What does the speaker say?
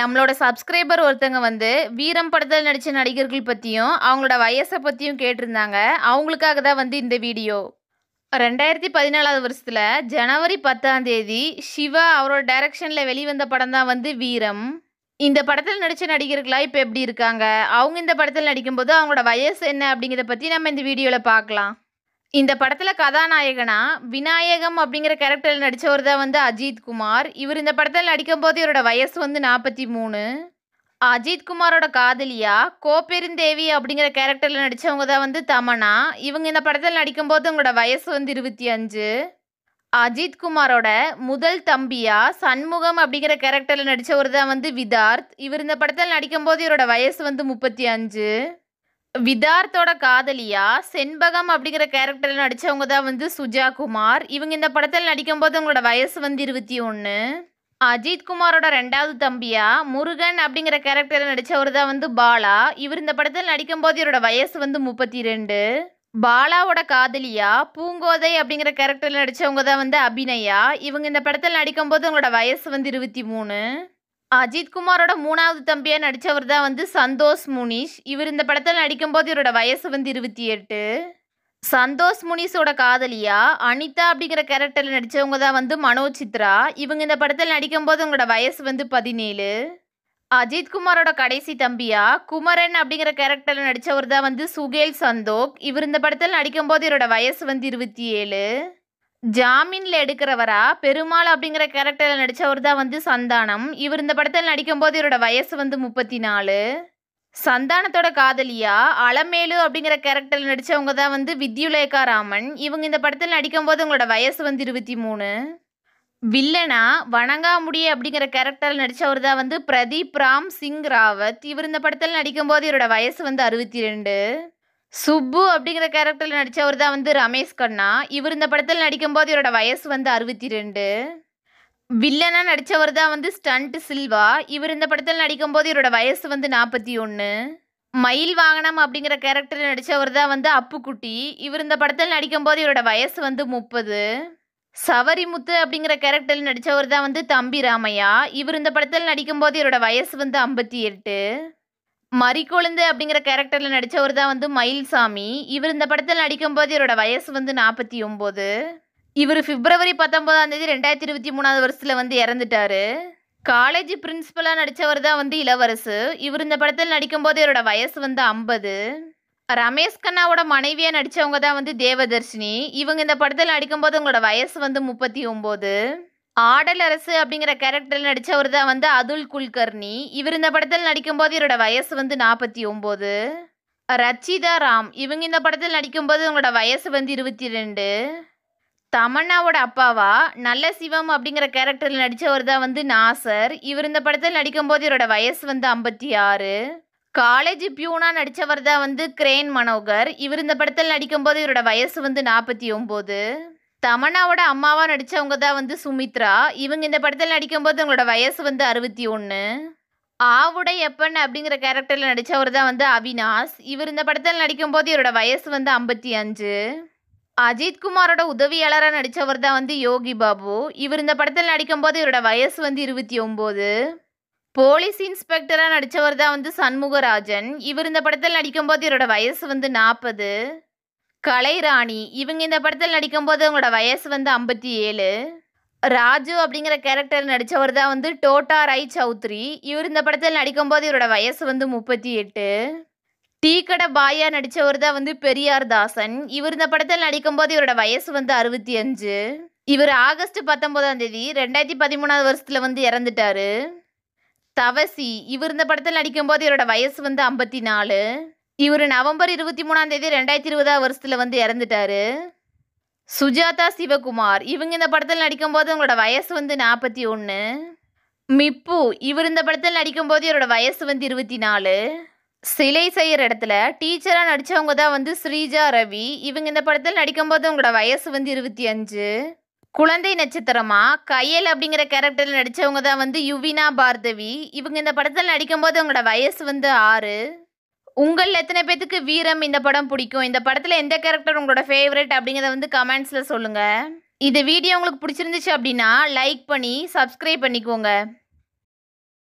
நம்மளோட சப்ஸ்கிரைபர் ஒருத்தங்க வந்து வீரம் படத்தில் நடித்த நடிகர்கள் பற்றியும் அவங்களோட வயசை பற்றியும் கேட்டிருந்தாங்க அவங்களுக்காக தான் வந்து இந்த வீடியோ ரெண்டாயிரத்தி பதினாலாவது வருஷத்தில் ஜனவரி பத்தாம் தேதி சிவா அவரோட டைரக்ஷனில் வெளிவந்த படம் தான் வந்து வீரம் இந்த படத்தில் நடித்த நடிகர்களாக இப்போ எப்படி இருக்காங்க அவங்க இந்த படத்தில் நடிக்கும்போது அவங்களோட வயசு என்ன அப்படிங்கிறத பற்றி நம்ம இந்த வீடியோவில் பார்க்கலாம் இந்த படத்தில் கதாநாயகனா விநாயகம் அப்படிங்கிற கேரக்டரில் நடித்தவர் தான் வந்து அஜித் குமார் இவர் இந்த படத்தில் நடிக்கும் போது இவரோட வயசு வந்து நாற்பத்தி மூணு அஜித் குமாரோட காதலியா கோப்பெருந்தேவி அப்படிங்கிற கேரக்டரில் நடித்தவங்க தான் வந்து தமனா இவங்க இந்த படத்தில் நடிக்கும் போது அவங்களோட வயசு வந்து இருபத்தி அஞ்சு அஜித் குமாரோட முதல் தம்பியா சண்முகம் அப்படிங்கிற கேரக்டரில் நடித்தவர் தான் வந்து விதார்த் இவர் இந்த படத்தில் நடிக்கும் போது இவரோட வயசு வந்து முப்பத்தி அஞ்சு விதார்த்தோட காதலியா செண்பகம் அப்படிங்கிற கேரக்டரில் நடித்தவங்க தான் வந்து சுஜா குமார் இவங்க இந்த படத்தில் போது அவங்களோட வயசு வந்து இருபத்தி ஒன்று அஜித் குமாரோட ரெண்டாவது தம்பியா முருகன் அப்படிங்கிற கேரக்டரில் நடித்தவர் தான் வந்து பாலா இவர் இந்த படத்தில் போது இவரோட வயசு வந்து முப்பத்தி ரெண்டு பாலாவோட காதலியா பூங்கோதை அப்படிங்கிற கேரக்டரில் நடித்தவங்க தான் வந்து அபிநயா இவங்க இந்த படத்தில் போது அவங்களோட வயசு வந்து இருபத்தி மூணு அஜித் குமாரோட மூணாவது தம்பியாக நடித்தவர் தான் வந்து சந்தோஷ் முனிஷ் இவர் இந்த படத்தில் நடிக்கும்போது இவரோட வயசு வந்து இருபத்தி எட்டு சந்தோஷ் முனிஷோட காதலியா அனிதா அப்படிங்கிற கேரக்டரில் நடித்தவங்க தான் வந்து மனோஜ் சித்ரா இவங்க இந்த படத்தில் நடிக்கும்போது உங்களோட வயசு வந்து பதினேழு அஜித் குமாரோட கடைசி தம்பியா குமரன் அப்படிங்கிற கேரக்டரில் நடித்தவர் தான் வந்து சுகேல் சந்தோக் இவர் இந்த படத்தில் நடிக்கும்போது இவரோட வயசு வந்து இருபத்தி ஏழு ஜாமீனில் எடுக்கிறவரா பெருமாள் அப்படிங்கிற கேரக்டரில் நடித்தவர் தான் வந்து சந்தானம் இவர் இந்த படத்தில் நடிக்கும்போது இவரோட வயசு வந்து முப்பத்தி நாலு சந்தானத்தோட காதலியா அலமேலு அப்படிங்கிற கேரக்டரில் நடித்தவங்க தான் வந்து வித்யுலேகா ராமன் இவங்க இந்த படத்தில் நடிக்கும்போது உங்களோட வயசு வந்து இருபத்தி மூணு வில்லனா வணங்காமுடி அப்படிங்கிற கேரக்டரில் நடித்தவர் தான் வந்து பிரதீப் ராம் சிங் ராவத் இவர் இந்த படத்தில் நடிக்கும்போது இவரோட வயசு வந்து அறுபத்தி ரெண்டு சுப்பு அப்படிங்கிற கேரக்டரில் நடித்தவர் தான் வந்து ரமேஷ் கண்ணா இவர் இந்த படத்தில் நடிக்கும்போது இவரோட வயசு வந்து அறுபத்தி ரெண்டு வில்லனாக நடித்தவர் தான் வந்து ஸ்டண்ட் சில்வா இவர் இந்த படத்தில் நடிக்கும்போது இவரோட வயசு வந்து நாற்பத்தி ஒன்று மயில் வாகனம் அப்படிங்கிற கேரக்டரில் நடித்தவர் தான் வந்து அப்புக்குட்டி இவர் இந்த படத்தில் நடிக்கும்போது இவரோட வயசு வந்து முப்பது சவரிமுத்து அப்படிங்கிற கேரக்டரில் நடித்தவர் தான் வந்து தம்பி ராமையா இவர் இந்த படத்தில் நடிக்கும்போது இவரோட வயசு வந்து ஐம்பத்தி எட்டு மரிக்கொழுந்து அப்படிங்கிற கேரக்டரில் நடித்தவர் தான் வந்து மயில்சாமி இவர் இந்த படத்தில் நடிக்கும்போது இவரோட வயசு வந்து நாற்பத்தி ஒம்பது இவர் பிப்ரவரி பத்தொம்போதாம் தேதி ரெண்டாயிரத்தி இருபத்தி மூணாவது வருஷத்தில் வந்து இறந்துட்டாரு காலேஜ் பிரின்ஸிபலாக நடித்தவர் தான் வந்து இளவரசு இவர் இந்த படத்தில் நடிக்கும்போது இவரோட வயசு வந்து ஐம்பது ரமேஷ் கண்ணாவோட மனைவியாக நடித்தவங்க தான் வந்து தேவதர்ஷினி இவங்க இந்த படத்தில் நடிக்கும்போது உங்களோட வயசு வந்து முப்பத்தி ஒம்பது ஆடலரசு அப்படிங்கிற கேரக்டரில் நடித்தவர் தான் வந்து அதுல் குல்கர்னி இவர் இந்த படத்தில் நடிக்கும்போது இவரோட வயசு வந்து நாற்பத்தி ஒம்பது ரச்சிதா ராம் இவங்க இந்த படத்தில் நடிக்கும்போது இவங்களோட வயசு வந்து இருபத்தி ரெண்டு தமன்னாவோட அப்பாவா நல்ல சிவம் அப்படிங்கிற கேரக்டரில் நடித்தவர் தான் வந்து நாசர் இவர் இந்த படத்தில் நடிக்கும்போது இவரோட வயசு வந்து ஐம்பத்தி ஆறு காலேஜ் பியூனா நடித்தவர் தான் வந்து கிரேன் மனோகர் இவர் இந்த படத்தில் நடிக்கும்போது இவரோட வயசு வந்து நாற்பத்தி ஒம்பது தமனாவோட அம்மாவாக நடித்தவங்க தான் வந்து சுமித்ரா இவங்க இந்த படத்தில் நடிக்கும்போது அவங்களோட வயசு வந்து அறுபத்தி ஒன்று ஆவுடை எப்பன் அப்படிங்கிற கேரக்டரில் நடித்தவர் தான் வந்து அவினாஷ் இவர் இந்த படத்தில் நடிக்கும்போது இவரோட வயசு வந்து ஐம்பத்தி அஞ்சு அஜித் குமாரோட உதவியாளராக நடித்தவர் தான் வந்து யோகி பாபு இவர் இந்த படத்தில் நடிக்கும்போது இவரோட வயசு வந்து இருபத்தி ஒம்பது போலீஸ் இன்ஸ்பெக்டராக நடித்தவர் தான் வந்து சண்முகராஜன் இவர் இந்த படத்தில் நடிக்கும்போது இவரோட வயசு வந்து நாற்பது கலைராணி இவங்க இந்த படத்தில் நடிக்கும்போது அவங்களோட வயசு வந்து ஐம்பத்தி ஏழு ராஜு அப்படிங்கிற கேரக்டர் நடித்தவர் தான் வந்து டோட்டா ராய் சௌத்ரி இவர் இந்த படத்தில் நடிக்கும்போது இவரோட வயசு வந்து முப்பத்தி எட்டு டீ கடை பாயா நடித்தவர் தான் வந்து பெரியார் தாசன் இவர் இந்த படத்தில் நடிக்கும்போது இவரோட வயசு வந்து அறுபத்தி அஞ்சு இவர் ஆகஸ்ட் பத்தொன்பதாம் தேதி ரெண்டாயிரத்தி பதிமூணாவது வருஷத்தில் வந்து இறந்துட்டாரு தவசி இவர் இந்த படத்தில் நடிக்கும்போது இவரோட வயசு வந்து ஐம்பத்தி நாலு இவர் நவம்பர் இருபத்தி மூணாம் தேதி ரெண்டாயிரத்தி இருபதாம் வருஷத்தில் வந்து இறந்துட்டாரு சுஜாதா சிவகுமார் இவங்க இந்த படத்தில் நடிக்கும்போது அவங்களோட வயசு வந்து நாற்பத்தி ஒன்று மிப்பு இவர் இந்த படத்தில் நடிக்கும்போது இவரோட வயசு வந்து இருபத்தி நாலு சிலை செய்கிற இடத்துல டீச்சராக நடித்தவங்க தான் வந்து ஸ்ரீஜா ரவி இவங்க இந்த படத்தில் நடிக்கும்போது அவங்களோட வயசு வந்து இருபத்தி அஞ்சு குழந்தை நட்சத்திரமா கையல் அப்படிங்கிற கேரக்டரில் நடித்தவங்க தான் வந்து யுவினா பார்தவி இவங்க இந்த படத்தில் நடிக்கும்போது அவங்களோட வயசு வந்து ஆறு உங்கள் எத்தனை பேத்துக்கு வீரம் இந்த படம் பிடிக்கும் இந்த படத்தில் எந்த கேரக்டர் உங்களோட ஃபேவரட் அப்படிங்கிறத வந்து கமெண்ட்ஸில் சொல்லுங்கள் இந்த வீடியோ உங்களுக்கு பிடிச்சிருந்துச்சு அப்படின்னா லைக் பண்ணி சப்ஸ்கிரைப் பண்ணிக்கோங்க